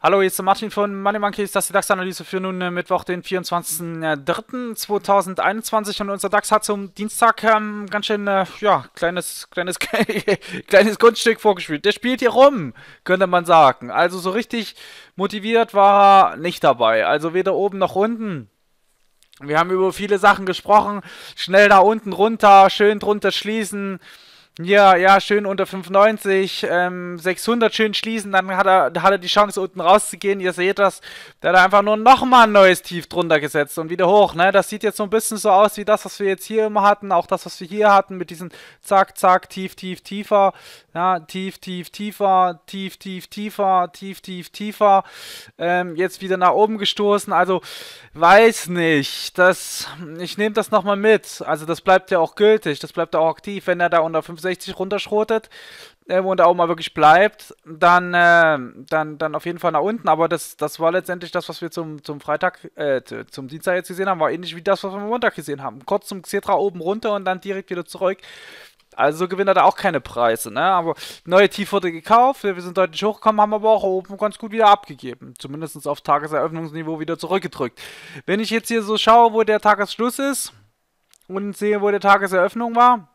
Hallo, hier ist Martin von Money Monkeys, das ist die DAX-Analyse für nun äh, Mittwoch, den 24.03.2021 äh, und unser DAX hat zum Dienstag ähm, ganz schön, äh, ja, kleines, kleines, kleines Kunststück vorgespielt. Der spielt hier rum, könnte man sagen. Also so richtig motiviert war er nicht dabei, also weder oben noch unten. Wir haben über viele Sachen gesprochen, schnell da unten runter, schön drunter schließen, ja, ja, schön unter 95, ähm, 600 schön schließen, dann hat er, hat er die Chance unten rauszugehen, ihr seht das, da hat er einfach nur nochmal ein neues Tief drunter gesetzt und wieder hoch, ne, das sieht jetzt so ein bisschen so aus wie das, was wir jetzt hier immer hatten, auch das, was wir hier hatten mit diesem zack, zack, tief, tief, tiefer, ja, tief, tief, tiefer, tief, tief, tiefer, tief, tief, tiefer, ähm, jetzt wieder nach oben gestoßen, also, weiß nicht, das, ich nehme das nochmal mit, also das bleibt ja auch gültig, das bleibt ja auch aktiv, wenn er da unter 5, 65 runterschrotet äh, und auch mal wirklich bleibt, dann, äh, dann, dann auf jeden Fall nach unten. Aber das, das war letztendlich das, was wir zum, zum Freitag, äh, zum Dienstag jetzt gesehen haben, war ähnlich wie das, was wir am Montag gesehen haben. Kurz zum Xetra oben runter und dann direkt wieder zurück. Also gewinnt er da auch keine Preise, ne? Aber neue Tief wurde gekauft, wir sind deutlich hochgekommen, haben aber auch oben ganz gut wieder abgegeben. Zumindest auf Tageseröffnungsniveau wieder zurückgedrückt. Wenn ich jetzt hier so schaue, wo der Tagesschluss ist und sehe, wo der Tageseröffnung war,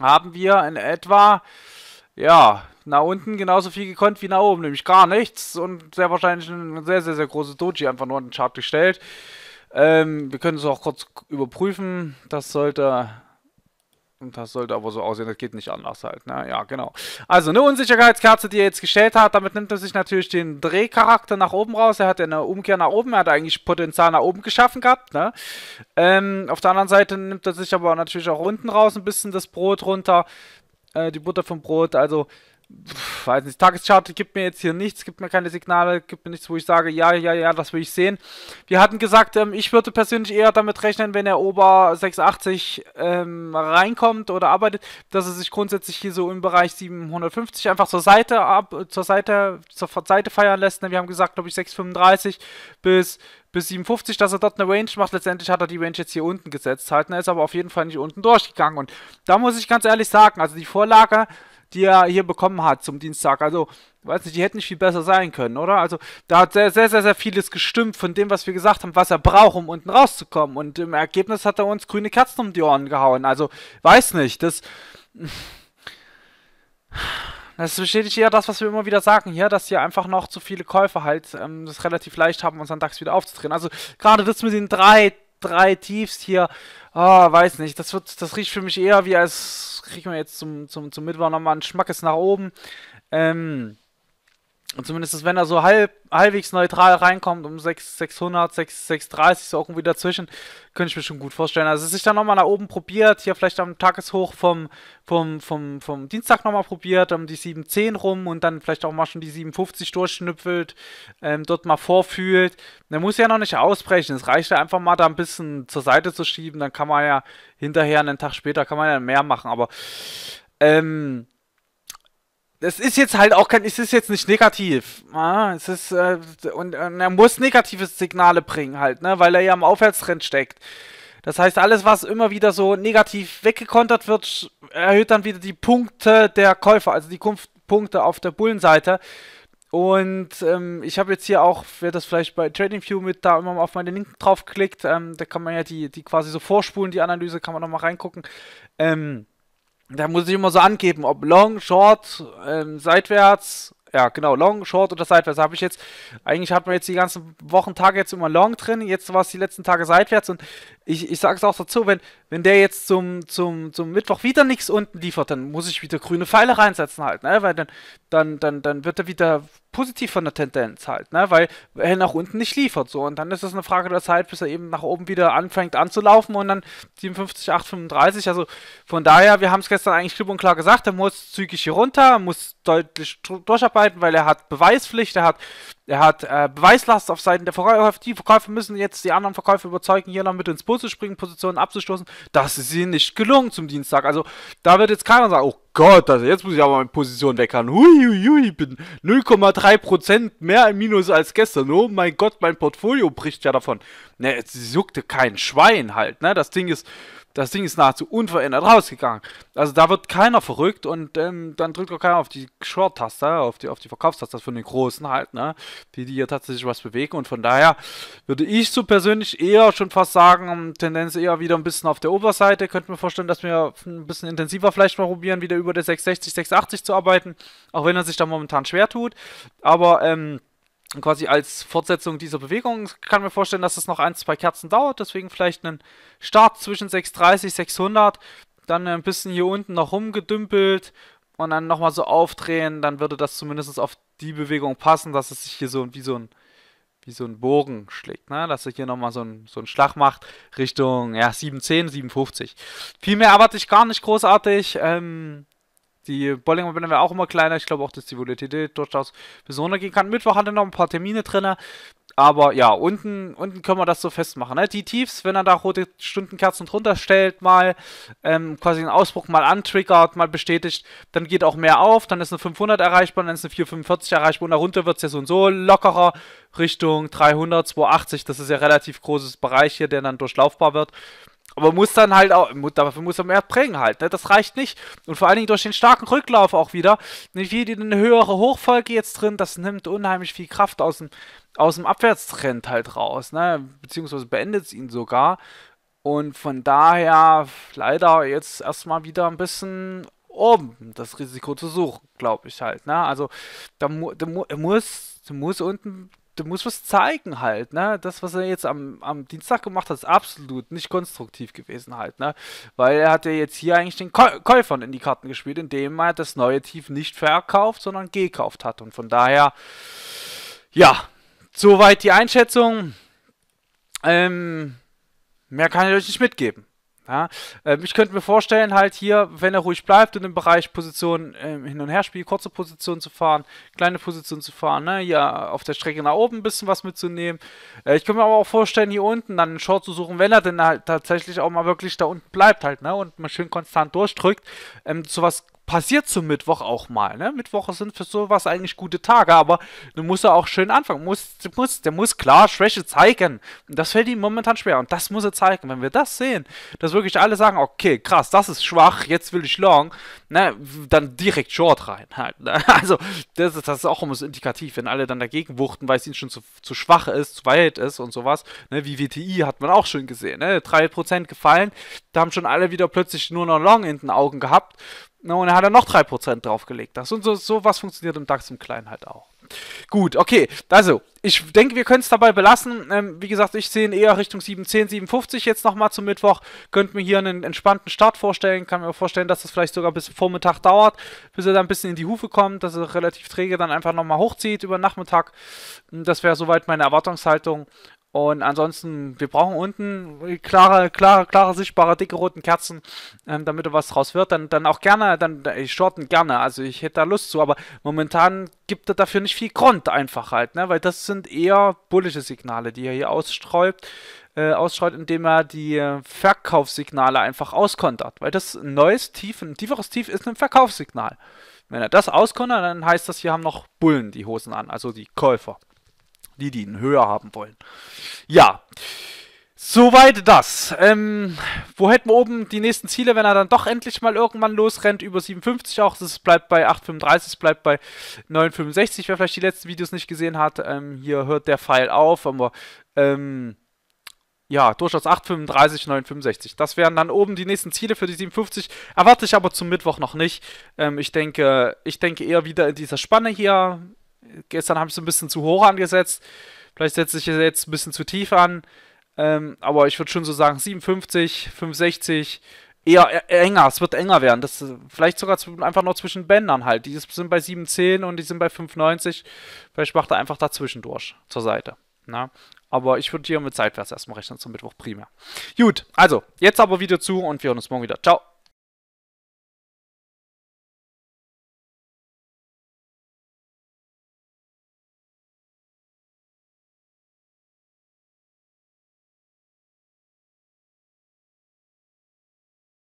haben wir in etwa, ja, nach unten genauso viel gekonnt wie nach oben, nämlich gar nichts und sehr wahrscheinlich ein sehr, sehr, sehr großes Doji einfach nur an den Chart gestellt. Ähm, wir können es auch kurz überprüfen. Das sollte und das sollte aber so aussehen, das geht nicht anders halt. Ne? Ja, genau. Also eine Unsicherheitskerze, die er jetzt gestellt hat, damit nimmt er sich natürlich den Drehcharakter nach oben raus. Er hat ja eine Umkehr nach oben, er hat eigentlich Potenzial nach oben geschaffen gehabt. Ne? Ähm, auf der anderen Seite nimmt er sich aber natürlich auch unten raus ein bisschen das Brot runter, äh, die Butter vom Brot. Also weiß nicht, Tageschart gibt mir jetzt hier nichts, gibt mir keine Signale, gibt mir nichts, wo ich sage, ja, ja, ja, das will ich sehen. Wir hatten gesagt, ähm, ich würde persönlich eher damit rechnen, wenn er Ober 680 ähm, reinkommt oder arbeitet, dass er sich grundsätzlich hier so im Bereich 750 einfach zur Seite ab, äh, zur Seite, zur Seite feiern lässt. Ne, wir haben gesagt, glaube ich, 635 bis bis 57, dass er dort eine Range macht. Letztendlich hat er die Range jetzt hier unten gesetzt. Halt, er ne, ist aber auf jeden Fall nicht unten durchgegangen. Und da muss ich ganz ehrlich sagen, also die Vorlage die er hier bekommen hat zum Dienstag. Also, weiß nicht, die hätten nicht viel besser sein können, oder? Also, da hat sehr, sehr, sehr, sehr vieles gestimmt von dem, was wir gesagt haben, was er braucht, um unten rauszukommen. Und im Ergebnis hat er uns grüne Kerzen um die Ohren gehauen. Also, weiß nicht, das. Das bestätigt eher das, was wir immer wieder sagen hier, dass hier einfach noch zu viele Käufer halt ähm, das relativ leicht haben, uns an DAX wieder aufzudrehen. Also gerade das mit den drei drei tiefst hier. Ah, oh, weiß nicht. Das wird, das riecht für mich eher wie als kriegen wir jetzt zum, zum, zum Mittwoch nochmal einen Schmackes nach oben. Ähm, und zumindest, wenn er so halb, halbwegs neutral reinkommt, um 6, 600, 6, 630, so auch irgendwie dazwischen, könnte ich mir schon gut vorstellen. Also, dass ich dann nochmal nach oben probiert, hier vielleicht am Tageshoch vom, vom, vom, vom Dienstag nochmal probiert, um die 710 rum und dann vielleicht auch mal schon die 750 durchschnüpfelt, ähm, dort mal vorfühlt. Der muss ja noch nicht ausbrechen. Es reicht ja einfach mal da ein bisschen zur Seite zu schieben, dann kann man ja hinterher, einen Tag später, kann man ja mehr machen. Aber, ähm, das ist jetzt halt auch kein, es ist jetzt nicht negativ. Ah, es ist, äh, und, und, er muss negative Signale bringen halt, ne, weil er ja am Aufwärtstrend steckt. Das heißt, alles, was immer wieder so negativ weggekontert wird, erhöht dann wieder die Punkte der Käufer, also die Kunft Punkte auf der Bullenseite. Und ähm, ich habe jetzt hier auch, wer das vielleicht bei TradingView mit da immer mal auf meine Linken draufklickt, ähm, da kann man ja die, die quasi so vorspulen, die Analyse, kann man nochmal reingucken. Ähm, da muss ich immer so angeben, ob Long, Short, ähm, seitwärts. Ja, genau, Long, Short oder seitwärts habe ich jetzt. Eigentlich hatten wir jetzt die ganzen Wochen, Tage jetzt immer Long drin. Jetzt war es die letzten Tage seitwärts. Und ich, ich sage es auch dazu, wenn, wenn der jetzt zum, zum, zum Mittwoch wieder nichts unten liefert, dann muss ich wieder grüne Pfeile reinsetzen halt. Ne? Weil dann, dann, dann, dann wird er wieder positiv von der Tendenz halt, ne? weil er nach unten nicht liefert so und dann ist es eine Frage der Zeit, bis er eben nach oben wieder anfängt anzulaufen und dann 57, 8, 35, also von daher, wir haben es gestern eigentlich klipp und klar gesagt, er muss zügig hier runter, muss deutlich durcharbeiten, weil er hat Beweispflicht, er hat er hat äh, Beweislast auf Seiten der Verkäufer. Die Verkäufer müssen jetzt die anderen Verkäufer überzeugen, hier noch mit ins Boot zu springen, Positionen abzustoßen. Das ist ihnen nicht gelungen zum Dienstag. Also da wird jetzt keiner sagen, oh Gott, also jetzt muss ich aber meine Position weckern. Hui, hui, hui, bin 0,3% mehr im Minus als gestern. Oh mein Gott, mein Portfolio bricht ja davon. Ne, es juckte kein Schwein halt, ne? Das Ding ist, das Ding ist nahezu unverändert rausgegangen. Also da wird keiner verrückt und ähm, dann drückt auch keiner auf die Short-Taste, auf die, auf die Verkaufstaste von den Großen halt, ne? Die, die hier tatsächlich was bewegen. Und von daher würde ich so persönlich eher schon fast sagen, ähm, Tendenz eher wieder ein bisschen auf der Oberseite. Könnte mir vorstellen, dass wir ein bisschen intensiver vielleicht mal probieren, wieder über der 660, 680 zu arbeiten. Auch wenn er sich da momentan schwer tut. Aber, ähm, quasi als Fortsetzung dieser Bewegung Ich kann mir vorstellen, dass es noch ein, zwei Kerzen dauert. Deswegen vielleicht einen Start zwischen 630, 600. Dann ein bisschen hier unten noch rumgedümpelt und dann nochmal so aufdrehen. Dann würde das zumindest auf die Bewegung passen, dass es sich hier so wie so ein, wie so ein Bogen schlägt. Ne? Dass er hier nochmal so, so einen Schlag macht Richtung ja, 710, 750. Viel mehr erwarte ich gar nicht großartig. Ähm, die Bollinger Bänder wäre auch immer kleiner. Ich glaube auch, dass die Volatilität durchaus besonders gehen kann. Mittwoch hat er noch ein paar Termine drin. Aber ja, unten, unten können wir das so festmachen. Ne? Die Tiefs, wenn er da rote Stundenkerzen drunter stellt, mal ähm, quasi einen Ausbruch mal antriggert, mal bestätigt, dann geht auch mehr auf. Dann ist eine 500 erreichbar, dann ist eine 445 erreichbar und darunter wird es ja so und so lockerer Richtung 300, 280. Das ist ja ein relativ großes Bereich hier, der dann durchlaufbar wird. Aber muss dann halt auch, dafür muss er mehr bringen halt, ne? Das reicht nicht. Und vor allen Dingen durch den starken Rücklauf auch wieder. Eine höhere Hochfolge jetzt drin, das nimmt unheimlich viel Kraft aus dem, aus dem Abwärtstrend halt raus, ne? Beziehungsweise beendet es ihn sogar. Und von daher leider jetzt erstmal wieder ein bisschen oben das Risiko zu suchen, glaube ich halt. Ne? Also da, mu da mu muss, muss unten du musst was zeigen halt, ne? Das, was er jetzt am, am Dienstag gemacht hat, ist absolut nicht konstruktiv gewesen halt, ne? Weil er hat ja jetzt hier eigentlich den Käufern in die Karten gespielt, indem er das neue Tief nicht verkauft, sondern gekauft hat. Und von daher, ja, soweit die Einschätzung. Ähm, mehr kann ich euch nicht mitgeben. Ja, ähm, ich könnte mir vorstellen, halt hier, wenn er ruhig bleibt und im Bereich Position äh, hin und her spielt, kurze Position zu fahren, kleine Position zu fahren, ne? hier auf der Strecke nach oben ein bisschen was mitzunehmen. Äh, ich könnte mir aber auch vorstellen, hier unten dann einen Short zu suchen, wenn er denn halt tatsächlich auch mal wirklich da unten bleibt halt, ne? und mal schön konstant durchdrückt, ähm, zu passiert zum Mittwoch auch mal. Ne? Mittwoche sind für sowas eigentlich gute Tage, aber du musst ja auch schön anfangen. Muss, muss, der muss klar Schwäche zeigen. Und das fällt ihm momentan schwer. Und das muss er zeigen. Wenn wir das sehen, dass wirklich alle sagen, okay, krass, das ist schwach, jetzt will ich long, ne? dann direkt Short rein. Halt, ne? Also, das ist, das ist auch immer so indikativ, wenn alle dann dagegen wuchten, weil es ihnen schon zu, zu schwach ist, zu weit ist und sowas. Ne? Wie WTI hat man auch schon gesehen. Ne? 3% gefallen, da haben schon alle wieder plötzlich nur noch Long in den Augen gehabt. No, ne, und er hat dann noch 3% draufgelegt. Das und so, was funktioniert im DAX im Kleinen halt auch. Gut, okay. Also, ich denke, wir können es dabei belassen. Ähm, wie gesagt, ich sehe ihn eher Richtung 710, 750 jetzt nochmal zum Mittwoch. Könnte mir hier einen entspannten Start vorstellen. Kann mir vorstellen, dass das vielleicht sogar bis Vormittag dauert, bis er dann ein bisschen in die Hufe kommt, dass er relativ träge dann einfach nochmal hochzieht über Nachmittag. Das wäre soweit meine Erwartungshaltung. Und ansonsten, wir brauchen unten klare, klare, klare, sichtbare, dicke roten Kerzen, ähm, damit da was draus wird. Dann, dann auch gerne, dann ich shorten gerne. Also ich hätte da Lust zu, aber momentan gibt er dafür nicht viel Grund einfach halt, ne? Weil das sind eher bullische Signale, die er hier ausstreut, äh, ausstreut, indem er die äh, Verkaufssignale einfach auskontert. Weil das ein neues Tief, ein tieferes Tief ist ein Verkaufssignal. Wenn er das auskontert, dann heißt das, hier haben noch Bullen die Hosen an, also die Käufer die, die ihn höher haben wollen. Ja. Soweit das. Ähm, wo hätten wir oben die nächsten Ziele, wenn er dann doch endlich mal irgendwann losrennt? Über 57 auch. Das bleibt bei 8,35, es bleibt bei 9,65. Wer vielleicht die letzten Videos nicht gesehen hat, ähm, hier hört der Pfeil auf. Aber ähm, ja, durchaus 8,35, 9,65. Das wären dann oben die nächsten Ziele für die 57. Erwarte ich aber zum Mittwoch noch nicht. Ähm, ich, denke, ich denke eher wieder in dieser Spanne hier gestern habe ich es ein bisschen zu hoch angesetzt. Vielleicht setze ich es jetzt ein bisschen zu tief an. Ähm, aber ich würde schon so sagen 57, 65, eher enger. Es wird enger werden. Das, äh, vielleicht sogar einfach nur zwischen Bändern halt. Die sind bei 7,10 und die sind bei 5,90. Vielleicht macht er einfach dazwischen durch zur Seite. Na? Ne? Aber ich würde hier mit Zeitwärts erstmal rechnen zum Mittwoch primär. Gut, also jetzt aber wieder zu und wir hören uns morgen wieder. Ciao.